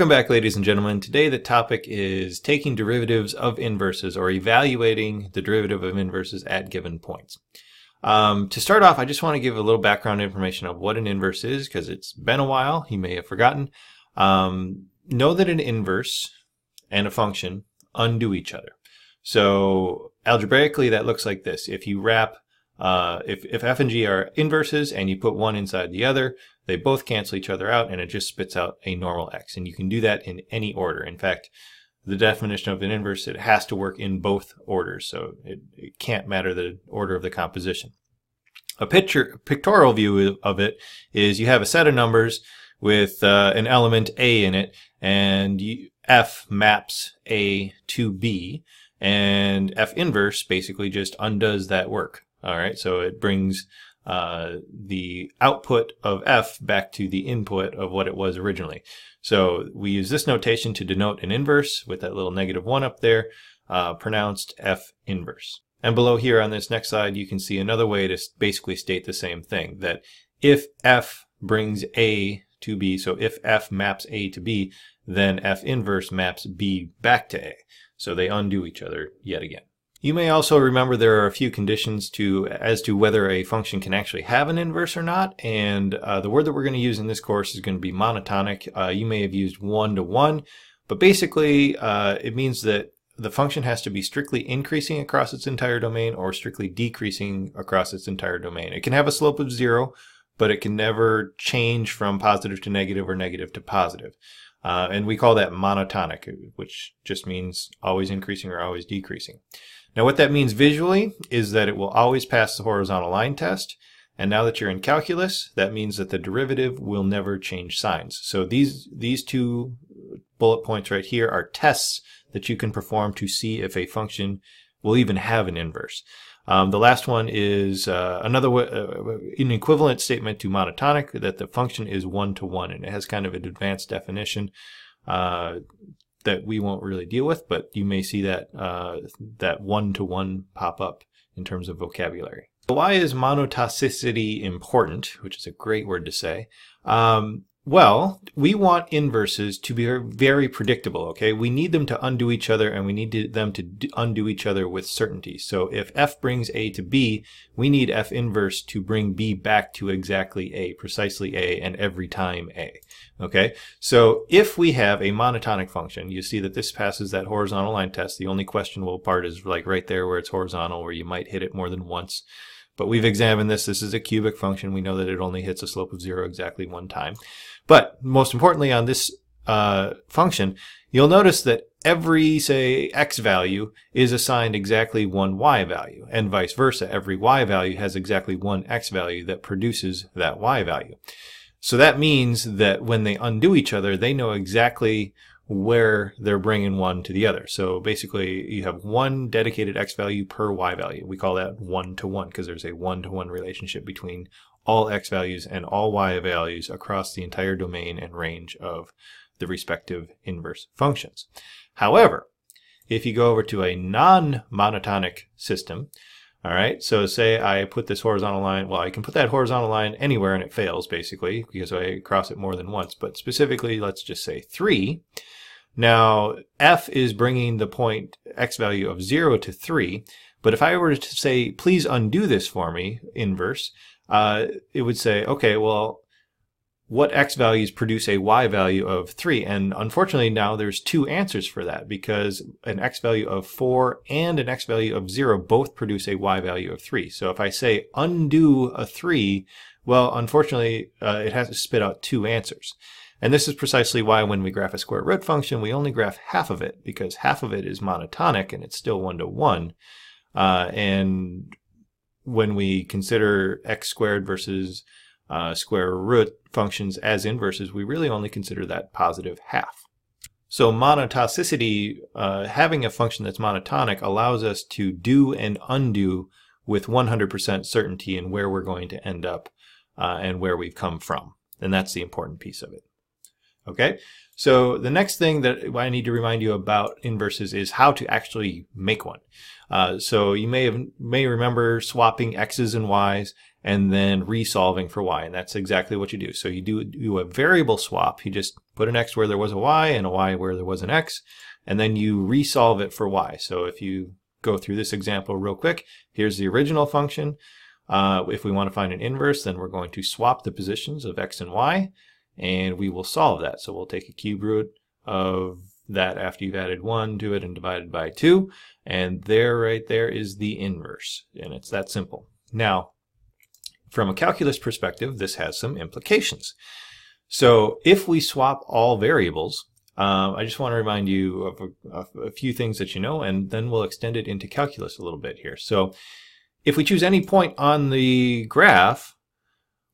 Welcome back, ladies and gentlemen. Today, the topic is taking derivatives of inverses or evaluating the derivative of inverses at given points. Um, to start off, I just want to give a little background information of what an inverse is because it's been a while. You may have forgotten. Um, know that an inverse and a function undo each other. So algebraically, that looks like this. If you wrap, uh, if, if f and g are inverses and you put one inside the other, they both cancel each other out and it just spits out a normal x. And you can do that in any order. In fact, the definition of an inverse, it has to work in both orders. So it, it can't matter the order of the composition. A picture, pictorial view of it is you have a set of numbers with uh, an element A in it and you, F maps A to B and F inverse basically just undoes that work. All right. So it brings uh, the output of f back to the input of what it was originally. So we use this notation to denote an inverse with that little negative one up there, uh, pronounced f inverse. And below here on this next slide, you can see another way to basically state the same thing, that if f brings a to b, so if f maps a to b, then f inverse maps b back to a. So they undo each other yet again. You may also remember there are a few conditions to as to whether a function can actually have an inverse or not, and uh, the word that we're going to use in this course is going to be monotonic. Uh, you may have used one to one, but basically uh, it means that the function has to be strictly increasing across its entire domain or strictly decreasing across its entire domain. It can have a slope of zero, but it can never change from positive to negative or negative to positive. Uh, and we call that monotonic, which just means always increasing or always decreasing. Now what that means visually is that it will always pass the horizontal line test. And now that you're in calculus, that means that the derivative will never change signs. So these, these two bullet points right here are tests that you can perform to see if a function will even have an inverse. Um, the last one is uh, another uh, an equivalent statement to monotonic that the function is one to one, and it has kind of an advanced definition. Uh, that we won't really deal with, but you may see that uh, that one to one pop up in terms of vocabulary. Why is monotonicity important? Which is a great word to say. Um, well, we want inverses to be very predictable, okay? We need them to undo each other and we need them to undo each other with certainty. So if f brings a to b, we need f inverse to bring b back to exactly a, precisely a, and every time a, okay? So if we have a monotonic function, you see that this passes that horizontal line test. The only questionable part is like right there where it's horizontal, where you might hit it more than once. But we've examined this. This is a cubic function. We know that it only hits a slope of zero exactly one time. But most importantly on this uh, function, you'll notice that every, say, x value is assigned exactly one y value, and vice versa. Every y value has exactly one x value that produces that y value. So that means that when they undo each other, they know exactly where they're bringing one to the other. So basically, you have one dedicated x value per y value. We call that one to one because there's a one to one relationship between all x values and all y values across the entire domain and range of the respective inverse functions. However, if you go over to a non monotonic system, all right, so say I put this horizontal line, well, I can put that horizontal line anywhere and it fails basically because I cross it more than once, but specifically, let's just say three. Now, f is bringing the point x value of 0 to 3, but if I were to say, please undo this for me, inverse, uh, it would say, okay, well, what x values produce a y value of 3? And unfortunately, now there's two answers for that because an x value of 4 and an x value of 0 both produce a y value of 3. So if I say undo a 3, well, unfortunately, uh, it has to spit out two answers. And this is precisely why when we graph a square root function, we only graph half of it because half of it is monotonic and it's still one to one. Uh, and when we consider x squared versus uh, square root functions as inverses, we really only consider that positive half. So monotonicity, uh, having a function that's monotonic allows us to do and undo with 100% certainty in where we're going to end up uh, and where we've come from. And that's the important piece of it. Okay. So the next thing that I need to remind you about inverses is how to actually make one. Uh, so you may have, may remember swapping x's and y's and then resolving for y, and that's exactly what you do. So you do do a variable swap. You just put an x where there was a y and a y where there was an x, and then you resolve it for y. So if you go through this example real quick, here's the original function. Uh, if we want to find an inverse, then we're going to swap the positions of x and y and we will solve that. So we'll take a cube root of that after you've added 1 to it and divided by 2, and there right there is the inverse, and it's that simple. Now, from a calculus perspective, this has some implications. So if we swap all variables, um, I just want to remind you of a, of a, few things that you know, and then we'll extend it into calculus a little bit here. So if we choose any point on the graph,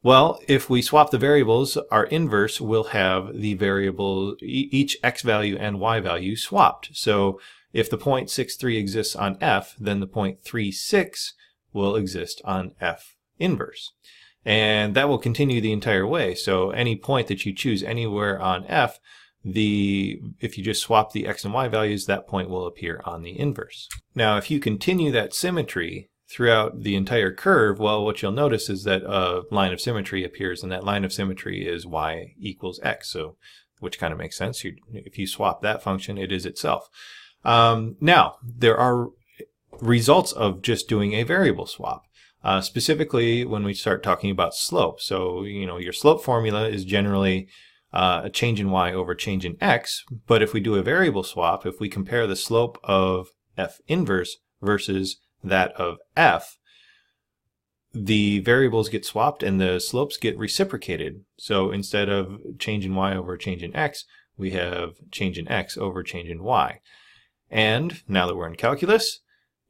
well, if we swap the variables, our inverse will have the variable, each x value and y value swapped. So if the point six three exists on f, then the point three six will exist on f inverse. And that will continue the entire way. So any point that you choose anywhere on f, the if you just swap the x and y values, that point will appear on the inverse. Now, if you continue that symmetry, throughout the entire curve, well, what you'll notice is that a uh, line of symmetry appears, and that line of symmetry is y equals x, so which kind of makes sense. You, if you swap that function, it is itself. Um, now, there are results of just doing a variable swap. Uh, specifically, when we start talking about slope, so you know your slope formula is generally uh, a change in y over change in x. But if we do a variable swap, if we compare the slope of f inverse versus that of f, the variables get swapped and the slopes get reciprocated. So instead of change in y over change in x, we have change in x over change in y. And now that we're in calculus,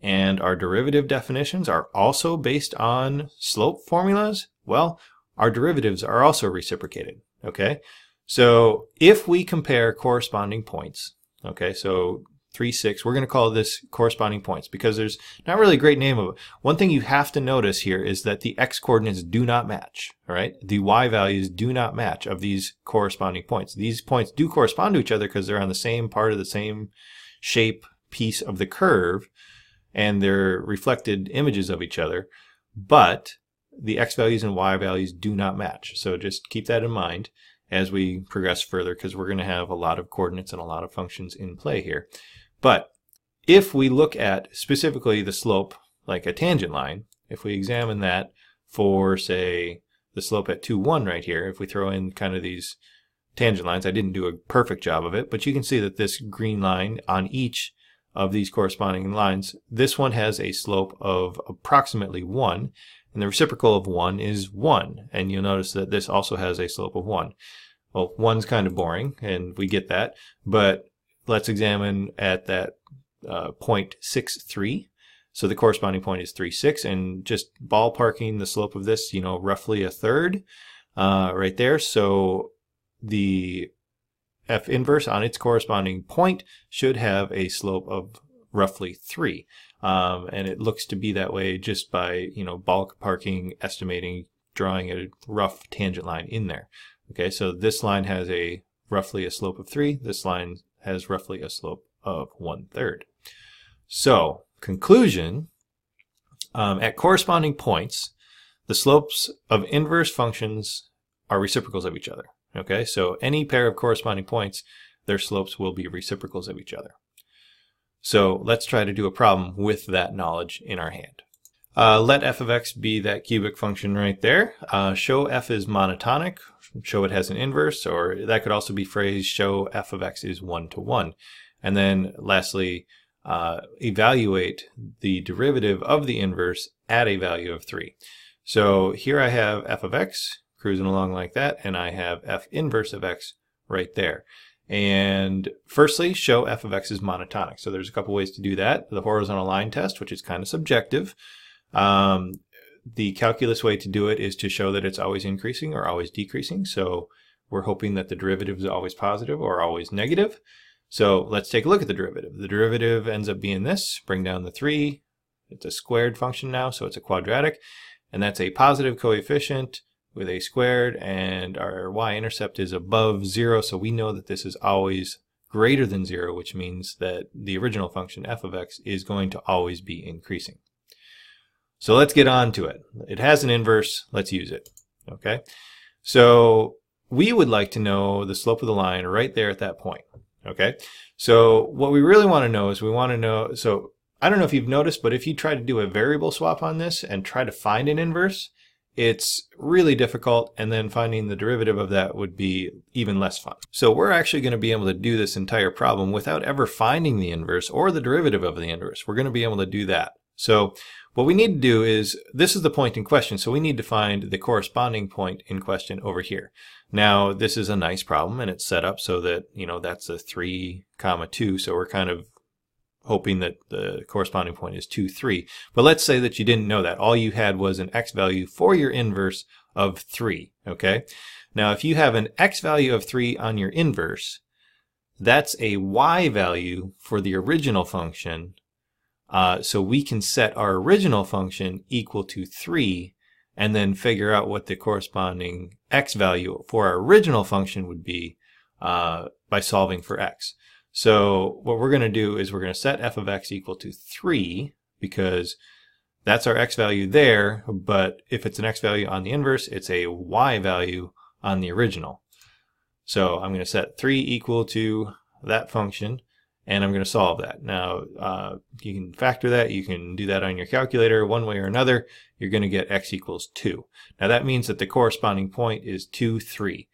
and our derivative definitions are also based on slope formulas, well, our derivatives are also reciprocated, okay? So if we compare corresponding points, okay, so three, six. We're going to call this corresponding points because there's not really a great name of it. One thing you have to notice here is that the x coordinates do not match, all right? The y values do not match of these corresponding points. These points do correspond to each other because they're on the same part of the same shape piece of the curve and they're reflected images of each other, but the x values and y values do not match. So just keep that in mind as we progress further because we're going to have a lot of coordinates and a lot of functions in play here. But if we look at specifically the slope, like a tangent line, if we examine that for, say, the slope at 2, 1 right here, if we throw in kind of these tangent lines, I didn't do a perfect job of it, but you can see that this green line on each of these corresponding lines, this one has a slope of approximately 1, and the reciprocal of 1 is 1, and you'll notice that this also has a slope of 1. Well, 1's kind of boring, and we get that, but let's examine at that uh, 0.63. So the corresponding point is 3.6 and just ballparking the slope of this, you know, roughly a third uh, right there. So the f inverse on its corresponding point should have a slope of roughly 3. Um, and it looks to be that way just by, you know, ballparking, estimating, drawing a rough tangent line in there. Okay, so this line has a roughly a slope of 3. This line has roughly a slope of one third. So, conclusion um, at corresponding points, the slopes of inverse functions are reciprocals of each other. Okay, so any pair of corresponding points, their slopes will be reciprocals of each other. So let's try to do a problem with that knowledge in our hand. Uh, let f of x be that cubic function right there. Uh, show f is monotonic, show it has an inverse, or that could also be phrased show f of x is 1 to 1. And then lastly, uh, evaluate the derivative of the inverse at a value of 3. So here I have f of x cruising along like that, and I have f inverse of x right there. And firstly, show f of x is monotonic. So there's a couple ways to do that. The horizontal line test, which is kind of subjective. Um, the calculus way to do it is to show that it's always increasing or always decreasing. So we're hoping that the derivative is always positive or always negative. So let's take a look at the derivative. The derivative ends up being this, bring down the 3. It's a squared function now, so it's a quadratic. And that's a positive coefficient with a squared, and our y-intercept is above 0, so we know that this is always greater than 0, which means that the original function f of x is going to always be increasing. So let's get on to it. It has an inverse. Let's use it. Okay. So we would like to know the slope of the line right there at that point. Okay. So what we really want to know is we want to know. So I don't know if you've noticed, but if you try to do a variable swap on this and try to find an inverse, it's really difficult. And then finding the derivative of that would be even less fun. So we're actually going to be able to do this entire problem without ever finding the inverse or the derivative of the inverse. We're going to be able to do that. So what we need to do is, this is the point in question, so we need to find the corresponding point in question over here. Now, this is a nice problem, and it's set up so that, you know, that's a 3, comma 2, so we're kind of hoping that the corresponding point is 2, 3. But let's say that you didn't know that. All you had was an x value for your inverse of 3, okay? Now, if you have an x value of 3 on your inverse, that's a y value for the original function uh, so we can set our original function equal to 3 and then figure out what the corresponding x value for our original function would be uh, by solving for x. So what we're going to do is we're going to set f of x equal to 3 because that's our x value there, but if it's an x value on the inverse, it's a y value on the original. So I'm going to set 3 equal to that function and I'm going to solve that. Now, uh, you can factor that. You can do that on your calculator one way or another. You're going to get x equals 2. Now, that means that the corresponding point is 2, 3.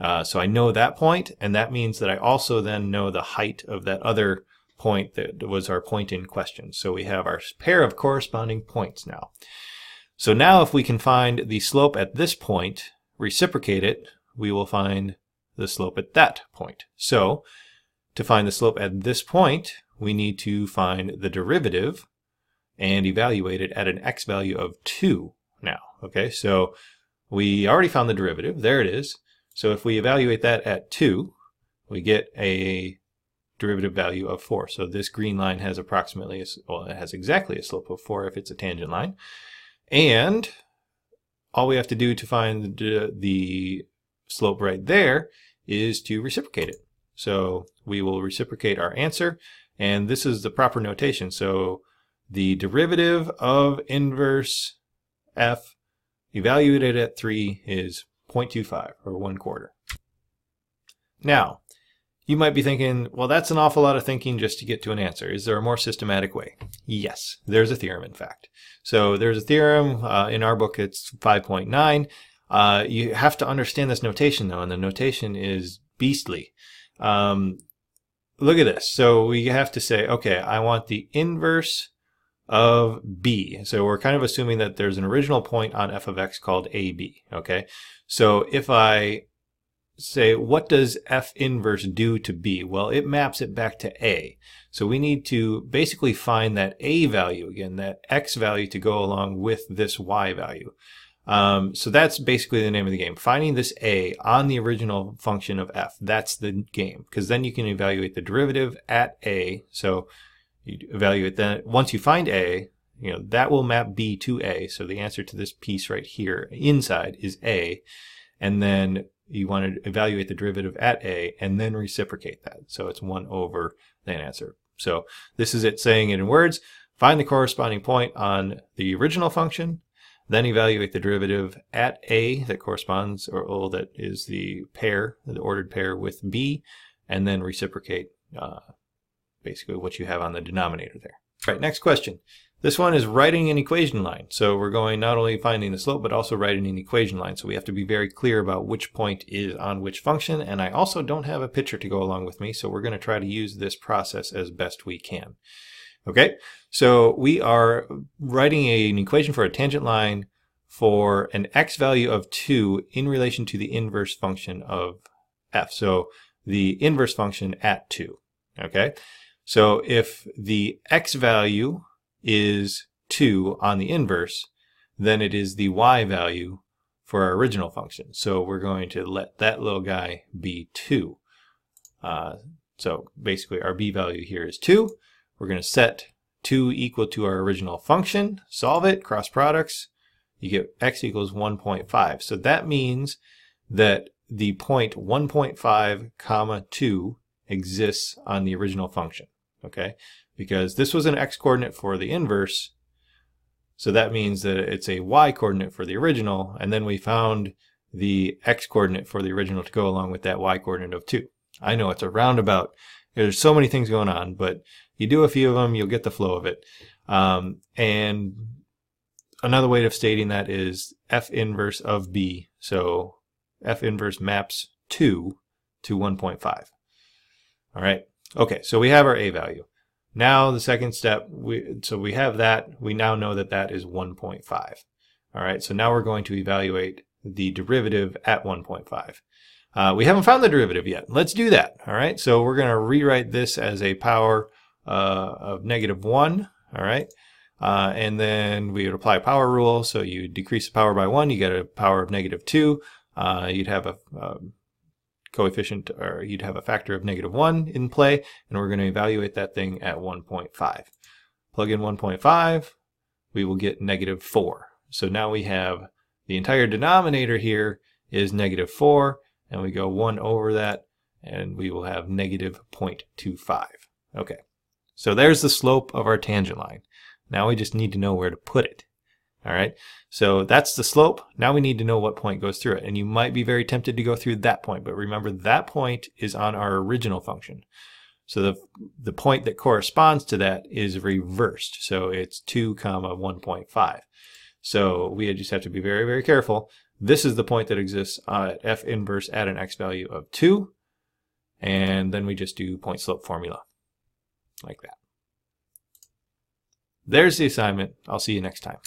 Uh, so I know that point, and that means that I also then know the height of that other point that was our point in question. So we have our pair of corresponding points now. So now if we can find the slope at this point, reciprocate it, we will find the slope at that point. So to find the slope at this point, we need to find the derivative and evaluate it at an x value of 2 now. Okay, so we already found the derivative. There it is. So if we evaluate that at 2, we get a derivative value of 4. So this green line has approximately, a, well, it has exactly a slope of 4 if it's a tangent line. And all we have to do to find the slope right there is to reciprocate it. So we will reciprocate our answer. And this is the proper notation. So the derivative of inverse f evaluated at 3 is 0.25 or 1 quarter. Now, you might be thinking, well, that's an awful lot of thinking just to get to an answer. Is there a more systematic way? Yes, there's a theorem, in fact. So there's a theorem. Uh, in our book, it's 5.9. Uh, you have to understand this notation, though, and the notation is beastly. Um, look at this. So we have to say, okay, I want the inverse of b. So we're kind of assuming that there's an original point on f of x called ab, okay? So if I say, what does f inverse do to b? Well, it maps it back to a. So we need to basically find that a value, again, that x value to go along with this y value. Um, so that's basically the name of the game. Finding this a on the original function of f. That's the game because then you can evaluate the derivative at a. So you evaluate that once you find a, you know that will map b to a. So the answer to this piece right here inside is a, and then you want to evaluate the derivative at a and then reciprocate that. So it's one over that answer. So this is it saying it in words. Find the corresponding point on the original function then evaluate the derivative at A that corresponds, or O that is the pair, the ordered pair with B, and then reciprocate uh, basically what you have on the denominator there. All right, next question. This one is writing an equation line. So we're going not only finding the slope, but also writing an equation line. So we have to be very clear about which point is on which function. And I also don't have a picture to go along with me. So we're going to try to use this process as best we can. Okay, so we are writing a, an equation for a tangent line for an x value of 2 in relation to the inverse function of f. So the inverse function at 2. Okay, so if the x value is 2 on the inverse, then it is the y value for our original function. So we're going to let that little guy be 2. Uh, so basically our b value here is 2. We're going to set 2 equal to our original function, solve it, cross products, you get x equals 1.5. So that means that the point 1.5 comma 2 exists on the original function, okay? Because this was an x coordinate for the inverse, so that means that it's a y coordinate for the original, and then we found the x coordinate for the original to go along with that y coordinate of 2. I know it's a roundabout there's so many things going on, but you do a few of them, you'll get the flow of it. Um, and another way of stating that is F inverse of B. So F inverse maps 2 to 1.5. All right. Okay. So we have our A value. Now the second step, we, so we have that. We now know that that is 1.5. All right. So now we're going to evaluate the derivative at 1.5. Uh, we haven't found the derivative yet. Let's do that. All right. So we're going to rewrite this as a power uh, of negative 1. All right. Uh, and then we would apply power rule. So you decrease the power by 1, you get a power of negative 2. Uh, you'd have a um, coefficient, or you'd have a factor of negative 1 in play. And we're going to evaluate that thing at 1.5. Plug in 1.5, we will get negative 4. So now we have the entire denominator here is negative 4 and we go 1 over that, and we will have negative 0.25. Okay, so there's the slope of our tangent line. Now we just need to know where to put it. All right, so that's the slope. Now we need to know what point goes through it. And you might be very tempted to go through that point, but remember that point is on our original function. So the, the point that corresponds to that is reversed. So it's 2 comma 1.5. So we just have to be very, very careful this is the point that exists at uh, f inverse at an x value of 2. And then we just do point slope formula like that. There's the assignment. I'll see you next time.